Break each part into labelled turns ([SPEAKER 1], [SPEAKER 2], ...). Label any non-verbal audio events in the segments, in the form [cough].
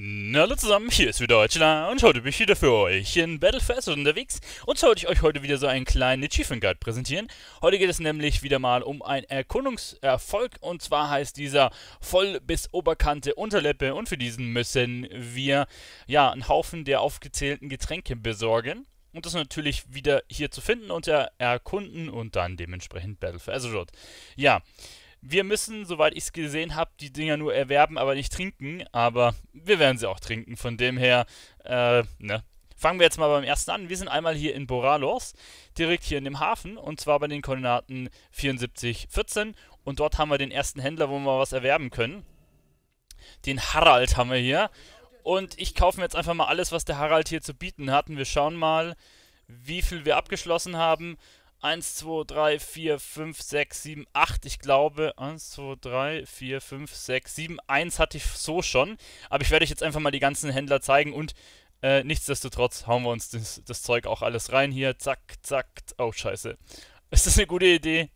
[SPEAKER 1] Na, hallo zusammen, hier ist wieder Deutschland und heute bin ich wieder für euch in Battle for Assos unterwegs und zwar wollte ich euch heute wieder so einen kleinen Achievement Guide präsentieren. Heute geht es nämlich wieder mal um einen Erkundungserfolg und zwar heißt dieser voll bis Oberkante Unterlippe und für diesen müssen wir ja einen Haufen der aufgezählten Getränke besorgen. Und das natürlich wieder hier zu finden unter Erkunden und dann dementsprechend Battle for Azeroth. Also ja, wir müssen, soweit ich es gesehen habe, die Dinger nur erwerben, aber nicht trinken. Aber wir werden sie auch trinken. Von dem her, äh, ne. Fangen wir jetzt mal beim ersten an. Wir sind einmal hier in Boralos, direkt hier in dem Hafen, und zwar bei den Koordinaten 74, 14. Und dort haben wir den ersten Händler, wo wir was erwerben können. Den Harald haben wir hier. Und ich kaufe mir jetzt einfach mal alles, was der Harald hier zu bieten hat. Und wir schauen mal, wie viel wir abgeschlossen haben. 1, 2, 3, 4, 5, 6, 7, 8. Ich glaube, 1, 2, 3, 4, 5, 6, 7, 1 hatte ich so schon. Aber ich werde euch jetzt einfach mal die ganzen Händler zeigen und äh, nichtsdestotrotz hauen wir uns das, das, Zeug auch alles rein hier. Zack, zack. Oh, scheiße. [laughs] Ist das eine gute Idee?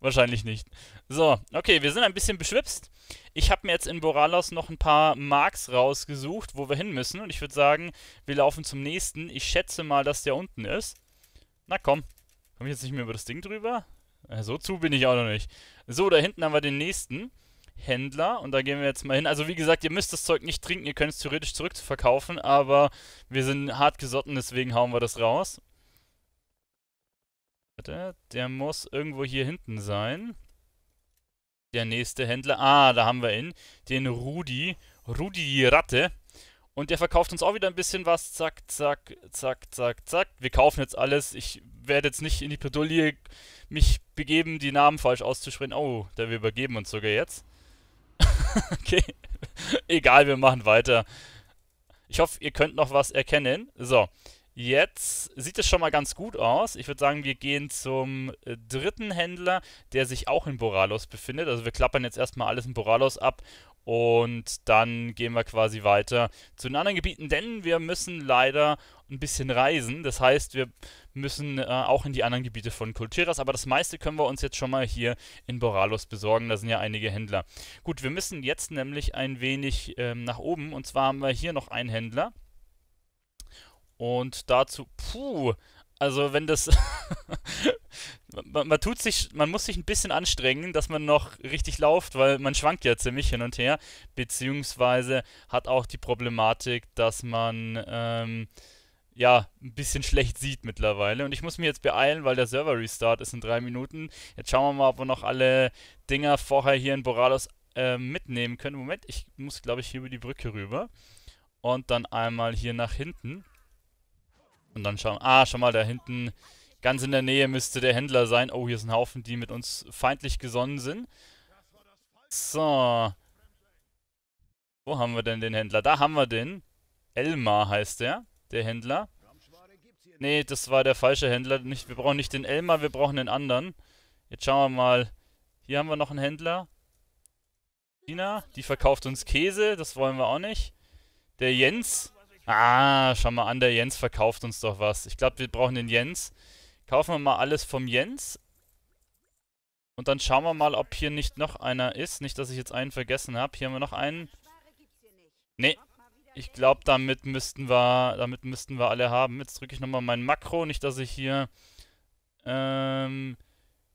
[SPEAKER 1] Wahrscheinlich nicht. So, okay, wir sind ein bisschen beschwipst. Ich habe mir jetzt in Boralos noch ein paar Marks rausgesucht, wo wir hin müssen. Und ich würde sagen, wir laufen zum nächsten. Ich schätze mal, dass der unten ist. Na komm, Komme ich jetzt nicht mehr über das Ding drüber? Äh, so zu bin ich auch noch nicht. So, da hinten haben wir den nächsten Händler und da gehen wir jetzt mal hin. Also wie gesagt, ihr müsst das Zeug nicht trinken, ihr könnt es theoretisch zurückverkaufen, aber wir sind hart gesotten, deswegen hauen wir das raus. Warte, der muss irgendwo hier hinten sein. Der nächste Händler. Ah, da haben wir ihn. Den Rudi. Rudi die Ratte. Und der verkauft uns auch wieder ein bisschen was. Zack, zack, zack, zack, zack. Wir kaufen jetzt alles. Ich werde jetzt nicht in die Bredouille mich begeben, die Namen falsch auszusprechen. Oh, da wir übergeben uns sogar jetzt. [laughs] okay. Egal, wir machen weiter. Ich hoffe, ihr könnt noch was erkennen. So, jetzt sieht es schon mal ganz gut aus. Ich würde sagen, wir gehen zum äh, dritten Händler, der sich auch in Boralos befindet. Also wir klappern jetzt erstmal alles in Boralos ab und dann gehen wir quasi weiter zu den anderen Gebieten, denn wir müssen leider ein bisschen reisen. Das heißt, wir müssen äh, auch in die anderen Gebiete von Kulturas, aber das meiste können wir uns jetzt schon mal hier in Boralos besorgen. Da sind ja einige Händler. Gut, wir müssen jetzt nämlich ein wenig ähm, nach oben. Und zwar haben wir hier noch einen Händler. Und dazu, puh, also wenn das, [laughs] man, man, tut sich, man muss sich ein bisschen anstrengen, dass man noch richtig läuft, weil man schwankt ja ziemlich hin und her, beziehungsweise hat auch die Problematik, dass man ähm, ja ein bisschen schlecht sieht mittlerweile. Und ich muss mich jetzt beeilen, weil der Server Restart ist in drei Minuten. Jetzt schauen wir mal, ob wir noch alle Dinger vorher hier in Borados äh, mitnehmen können. Moment, ich muss glaube ich hier über die Brücke rüber und dann einmal hier nach hinten. Und dann schauen. Ah, schon mal da hinten Ganz in der Nähe müsste der Händler sein. Oh, hier ist ein Haufen, die mit uns feindlich gesonnen sind. So. Wo haben wir denn den Händler? Da haben wir den. Elmar heißt der, der Händler. Nee, das war der falsche Händler. Nicht, wir brauchen nicht den Elmar, wir brauchen den anderen. Jetzt schauen wir mal. Hier haben wir noch einen Händler. Tina, die verkauft uns Käse, das wollen wir auch nicht. Der Jens. Ah, schau mal an, der Jens verkauft uns doch was. Ich glaube, wir brauchen den Jens. Kaufen wir mal alles vom Jens. Und dann schauen wir mal, ob hier nicht noch einer ist. Nicht, dass ich jetzt einen vergessen habe. Hier haben wir noch einen. Nee. Ich glaube, damit müssten wir damit müssten wir alle haben. Jetzt drücke ich nochmal mein Makro. Nicht, dass ich hier... Ähm...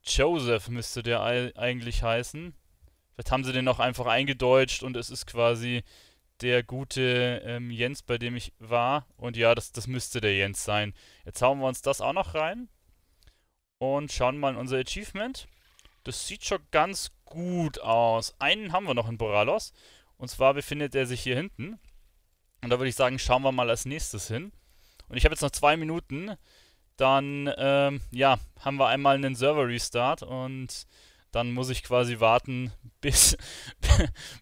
[SPEAKER 1] Joseph müsste der eigentlich heißen. Vielleicht haben sie den noch einfach eingedeutscht und es ist quasi der gute ähm, Jens, bei dem ich war. Und ja, das, das müsste der Jens sein. Jetzt hauen wir uns das auch noch rein. Und schauen mal in unser Achievement. Das sieht schon ganz gut aus. Einen haben wir noch in Boralos. Und zwar befindet er sich hier hinten. Und da würde ich sagen, schauen wir mal als nächstes hin. Und ich habe jetzt noch zwei Minuten. Dann, ähm, ja, haben wir einmal einen Server-Restart und dann muss ich quasi warten, [laughs] bis,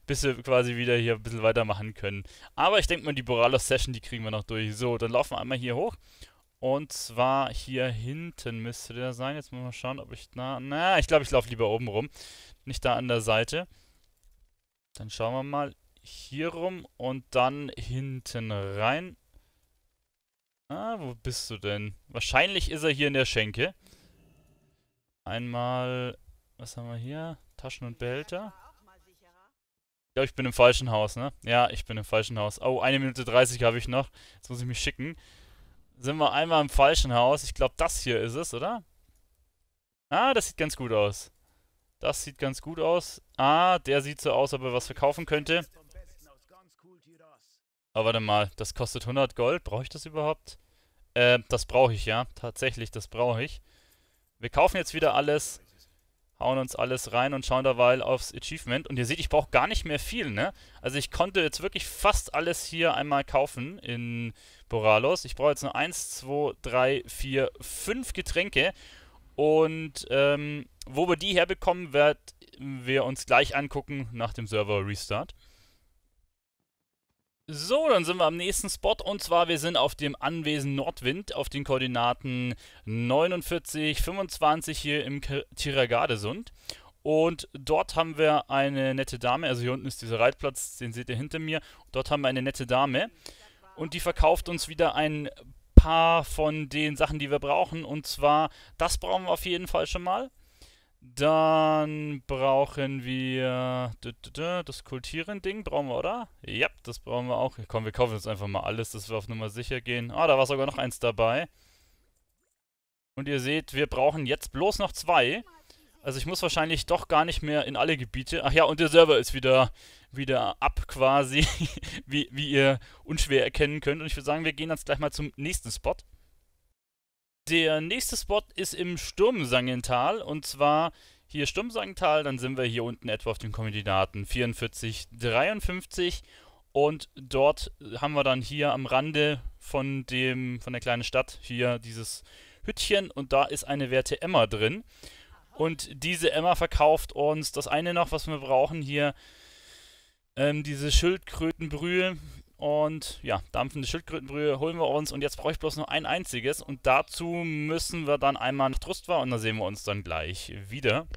[SPEAKER 1] bis wir quasi wieder hier ein bisschen weitermachen können. Aber ich denke mal, die Boralos-Session, die kriegen wir noch durch. So, dann laufen wir einmal hier hoch und zwar hier hinten müsste der sein. Jetzt muss man schauen, ob ich... da... na ich glaube, ich laufe lieber oben rum. Nicht da an der Seite. Dann schauen wir mal hier rum und dann hinten rein. Ah, wo bist du denn? Wahrscheinlich ist er hier in der Schenke. Einmal... Was haben wir hier? Taschen und Behälter. Ich glaube, ich bin im falschen Haus, ne? Ja, ich bin im falschen Haus. Oh, eine Minute 30 habe ich noch. Jetzt muss ich mich schicken sind wir einmal im falschen Haus. Ich glaube, das hier ist es, oder? Ah, das sieht ganz gut aus. Das sieht ganz gut aus. Ah, der sieht so aus, ob er was verkaufen könnte. Aber warte mal, das kostet 100 Gold. Brauche ich das überhaupt? Äh, das brauche ich, ja. Tatsächlich, das brauche ich. Wir kaufen jetzt wieder alles hauen uns alles rein und schauen derweil aufs Achievement. Und ihr seht, ich brauche gar nicht mehr viel, ne? Also ich konnte jetzt wirklich fast alles hier einmal kaufen in Boralos. Ich brauche jetzt nur 1, 2, 3, 4, 5 Getränke. Und ähm, wo wir die herbekommen, werden wir uns gleich angucken nach dem Server-Restart. So, dann sind wir am nächsten Spot und zwar wir sind auf dem Anwesen Nordwind auf den Koordinaten 49, 25 hier im Tiragadesund. Und dort haben wir eine nette Dame, also hier unten ist dieser Reitplatz, den seht ihr hinter mir. Dort haben wir eine nette Dame und die verkauft uns wieder ein paar von den Sachen, die wir brauchen. Und zwar, das brauchen wir auf jeden Fall schon mal. Dann brauchen wir das Kultieren-Ding, brauchen wir, oder? Ja, das brauchen wir auch. Komm, wir kaufen jetzt einfach mal alles, dass wir auf Nummer sicher gehen. Ah, da war sogar noch eins dabei. Und ihr seht, wir brauchen jetzt bloß noch zwei. Also ich muss wahrscheinlich doch gar nicht mehr in alle Gebiete. Ach ja, und der Server ist wieder, wieder ab quasi, [laughs] wie, wie ihr unschwer erkennen könnt. Und ich würde sagen, wir gehen jetzt gleich mal zum nächsten Spot. Der nächste Spot ist im Sturmsangental und zwar hier Sturmsangental, dann sind wir hier unten etwa auf den Koordinaten 44, 53 und dort haben wir dann hier am Rande von dem von der kleinen Stadt hier dieses Hütchen und da ist eine werte Emma drin und diese Emma verkauft uns das eine noch, was wir brauchen hier ähm, diese Schildkrötenbrühe und ja, dampfende Schildkrötenbrühe holen wir uns. Und jetzt brauche ich bloß nur ein einziges. Und dazu müssen wir dann einmal nach Drustwa und da sehen wir uns dann gleich wieder.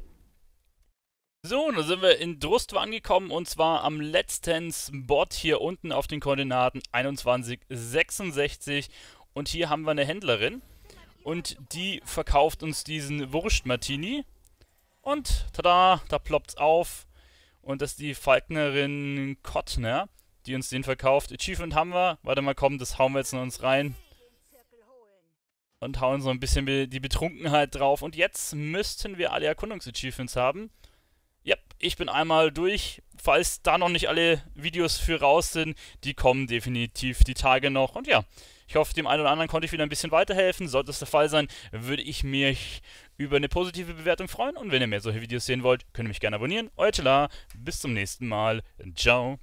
[SPEAKER 1] So, dann sind wir in Drustwa angekommen und zwar am letzten Spot hier unten auf den Koordinaten 21, 66. Und hier haben wir eine Händlerin und die verkauft uns diesen Wurst-Martini. Und tada, da ploppt's auf. Und das ist die Falknerin Kottner die uns den verkauft. Achievement haben wir. Warte mal, komm, das hauen wir jetzt in uns rein. Und hauen so ein bisschen die Betrunkenheit drauf. Und jetzt müssten wir alle Erkundungs-Achievements haben. Ja, yep, ich bin einmal durch. Falls da noch nicht alle Videos für raus sind, die kommen definitiv die Tage noch. Und ja, ich hoffe, dem einen oder anderen konnte ich wieder ein bisschen weiterhelfen. Sollte es der Fall sein, würde ich mich über eine positive Bewertung freuen. Und wenn ihr mehr solche Videos sehen wollt, könnt ihr mich gerne abonnieren. Euer Tela, bis zum nächsten Mal. Ciao.